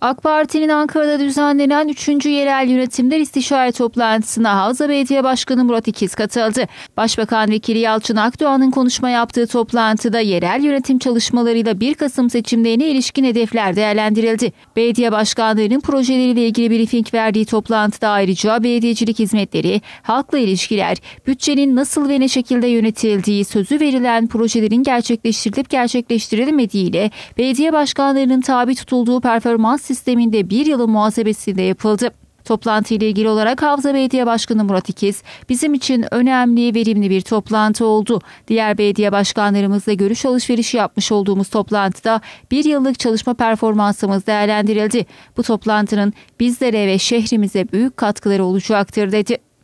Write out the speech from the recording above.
AK Parti'nin Ankara'da düzenlenen 3. yerel yönetimler istişare toplantısına Havza Belediye Başkanı Murat İkiz katıldı. Başbakan Vekili Yalçın Akdoğan'ın konuşma yaptığı toplantıda yerel yönetim çalışmalarıyla 1 Kasım seçimlerine ilişkin hedefler değerlendirildi. Belediye başkanlarının projeleriyle ilgili briefing verdiği toplantıda ayrıca belediyecilik hizmetleri, halkla ilişkiler, bütçenin nasıl ve ne şekilde yönetildiği, sözü verilen projelerin gerçekleştirilip gerçekleştirilmediği belediye başkanlarının tabi tutulduğu performans sisteminde bir yılın muhasebesi de yapıldı. Toplantı ile ilgili olarak Havza Belediye Başkanı Murat İkiz, bizim için önemli, verimli bir toplantı oldu. Diğer belediye başkanlarımızla görüş alışverişi yapmış olduğumuz toplantıda bir yıllık çalışma performansımız değerlendirildi. Bu toplantının bizlere ve şehrimize büyük katkıları olacaktır dedi.